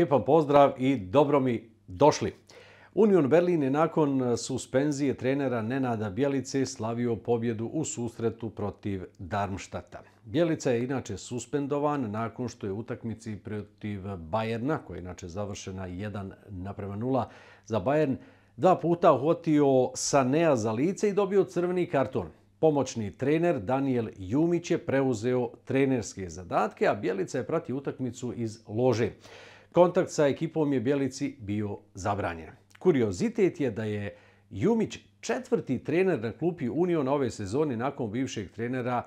Lijep pozdrav i dobro mi došli. Union Berlin je nakon suspenzije trenera Nenada Bjelice slavio pobjedu u susretu protiv Darmštata. Bjelica je inače suspendovan nakon što je utakmici protiv Bajerna, koja je inače završena 1 naprema 0 za Bajern, dva puta uhvatio Sanea za lice i dobio crveni karton. Pomoćni trener Daniel Jumić je preuzeo trenerske zadatke, a Bjelica je pratio utakmicu iz lože kontakt sa ekipom je Bjelici bio zabranjen. Kuriozitet je da je Jumić četvrti trener na klupi Union ove sezone nakon bivšeg trenera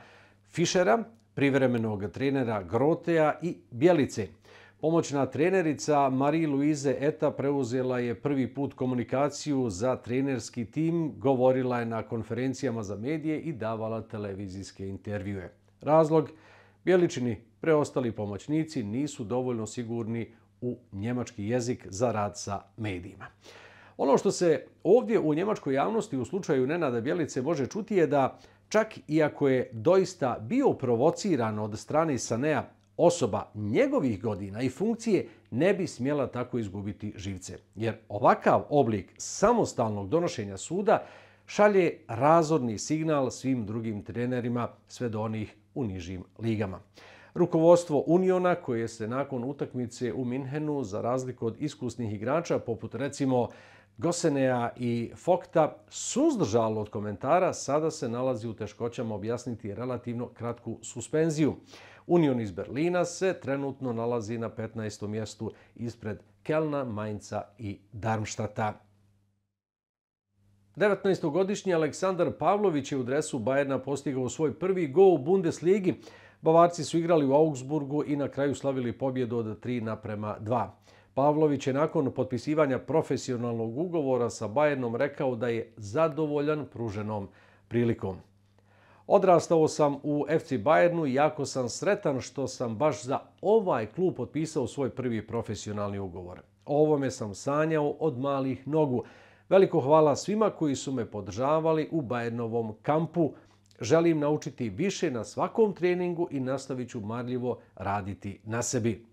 Fišera, privremenog trenera Grotea i Bjelice. Pomoćna trenerica Marie-Louise Eta preuzela je prvi put komunikaciju za trenerski tim, govorila je na konferencijama za medije i davala televizijske intervjue. Razlog? Bjeličini preostali pomoćnici nisu dovoljno sigurni u njemački jezik za rad sa medijima. Ono što se ovdje u njemačkoj javnosti u slučaju Nenada Bjelice može čuti je da čak iako je doista bio provociran od strane Sanea osoba njegovih godina i funkcije ne bi smjela tako izgubiti živce. Jer ovakav oblik samostalnog donošenja suda šalje razorni signal svim drugim trenerima sve do onih u nižim ligama. Rukovodstvo Uniona koje se nakon utakmice u Minhenu za razliku od iskusnih igrača poput recimo Gosenea i Fokta suzdržalo od komentara, sada se nalazi u teškoćama objasniti relativno kratku suspenziju. Union iz Berlina se trenutno nalazi na 15. mjestu ispred Kelna, Mainca i Darmštata. 19-godišnji Aleksandar Pavlović je u dresu Bajerna postigao svoj prvi go u Bundesligi. Bavarci su igrali u Augsburgu i na kraju slavili pobjedu od 3 naprema 2. Pavlović je nakon potpisivanja profesionalnog ugovora sa Bajernom rekao da je zadovoljan pruženom prilikom. Odrastao sam u FC Bajernu i jako sam sretan što sam baš za ovaj klub potpisao svoj prvi profesionalni ugovor. O ovome sam sanjao od malih nogu. Veliko hvala svima koji su me podržavali u Bajernovom kampu. Želim naučiti više na svakom treningu i nastavit ću marljivo raditi na sebi.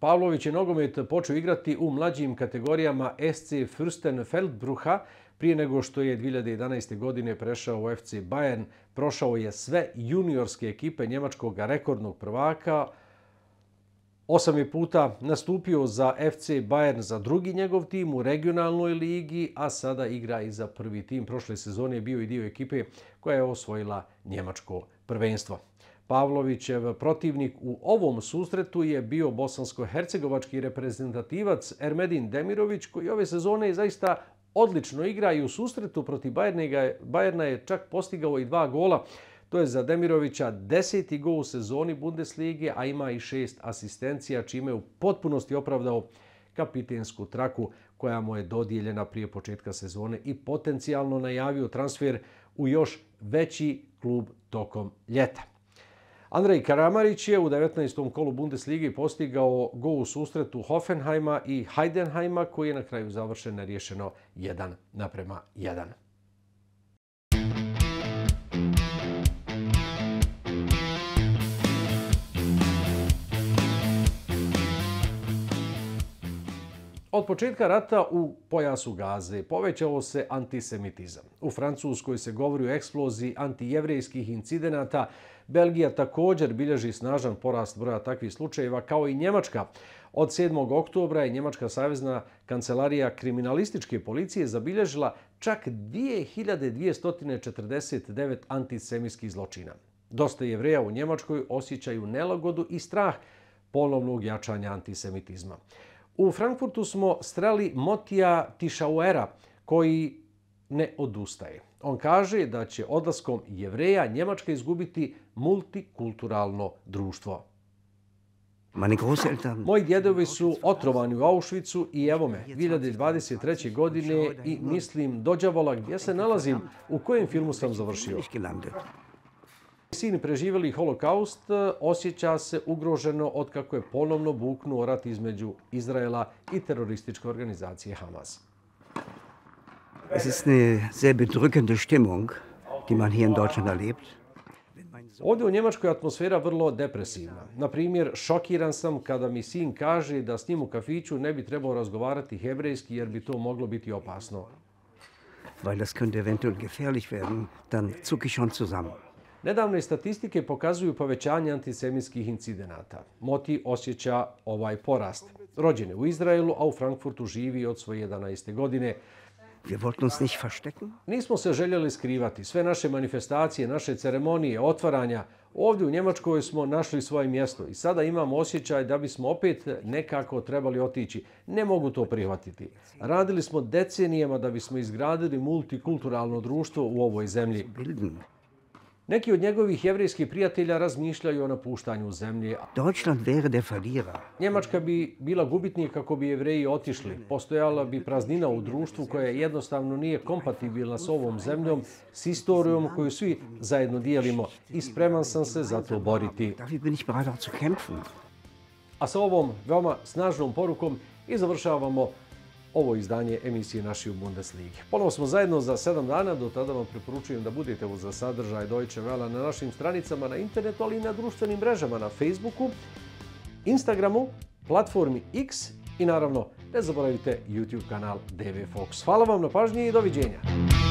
Pavlović je nogomet počeo igrati u mlađim kategorijama SC Fürstenfeldbruha prije nego što je 2011. godine prešao u FC Bayern. Prošao je sve juniorske ekipe njemačkog rekordnog prvaka, Osam je puta nastupio za FC Bayern za drugi njegov tim u regionalnoj ligi, a sada igra i za prvi tim. Prošle sezone je bio i dio ekipe koja je osvojila njemačko prvenstvo. Pavlovićev protivnik u ovom susretu je bio bosansko-hercegovački reprezentativac Ermedin Demirović, koji ove sezone zaista odlično igra i u susretu proti Bayerna je čak postigao i dva gola. To je za Demirovića deseti gol u sezoni Bundeslige, a ima i šest asistencija, čime je u potpunosti opravdao kapitensku traku koja mu je dodijeljena prije početka sezone i potencijalno najavio transfer u još veći klub tokom ljeta. Andrej Karamarić je u 19. kolu Bundesligi postigao go u sustretu Hoffenheima i Heidenheima koji je na kraju završen nerješeno 1 naprema 1. Od početka rata u pojasu Gaze povećao se antisemitizam. U Francuskoj se govori o eksploziji antijevrijskih incidenata. Belgija također bilježi snažan porast broja takvih slučajeva, kao i Njemačka. Od 7. oktobra je Njemačka savjezna kancelarija kriminalističke policije zabilježila čak 2249 antisemitskih zločina. Dosta jevreja u Njemačkoj osjećaju nelagodu i strah polovnog jačanja antisemitizma. U Frankfurtu smo strali Motija Tišauera, koji ne odustaje. On kaže da će odlaskom jevreja Njemačka izgubiti multikulturalno društvo. Moji djedovi su otrovani u Auschwitzu i evo me, 2023. godine i mislim dođavola gdje se nalazim, u kojem filmu sam završio sin preživjeli holokaust e, osjeća se ugroženo od kako je ponovno buknuo rat između Izraela i terorističke organizacije Hamas. Es ist eine sehr bedrückende Stimmung, die man hier in Deutschland erlebt. Ovdje u Njemačkoj atmosfera vrlo depresivna. Na primjer, šokiran sam kada mi sin kaže da s njim u kafiću ne bi trebao razgovarati hebrejski jer bi to moglo biti opasno. Weil das könnte eventuell gefährlich werden, dann zucke ich schon zusammen. Nedavne statistike pokazuju povećanje antisemijskih incidenata. Moti osjeća ovaj porast. Rođen je u Izraelu, a u Frankfurtu živi od svoje 11. godine. Nismo se željeli skrivati. Sve naše manifestacije, naše ceremonije, otvaranja, ovdje u Njemačkoj smo našli svoje mjesto i sada imamo osjećaj da bismo opet nekako trebali otići. Ne mogu to prihvatiti. Radili smo decenijama da bismo izgradili multikulturalno društvo u ovoj zemlji. Neki od njegovih jevrijskih prijatelja razmišljaju o napuštanju zemlje. Deutschland wäre der Verlierer. Njemačka bi bila gubitnik kako bi jevreji otišli. Postojala bi praznina u društvu koja jednostavno nije kompatibilna s ovom zemljom, s istorijom koju svi zajedno dijelimo i spreman sam se za to boriti. A sa ovom veoma snažnom porukom i završavamo ovo izdanje emisije naši u Bundesligi. Ponovo smo zajedno za sedam dana, do tada vam preporučujem da budete uz sadržaj Deutsche Welle na našim stranicama na internetu, ali i na društvenim mrežama na Facebooku, Instagramu, platformi X i naravno ne zaboravite YouTube kanal DV Fox. Hvala vam na pažnji i doviđenja!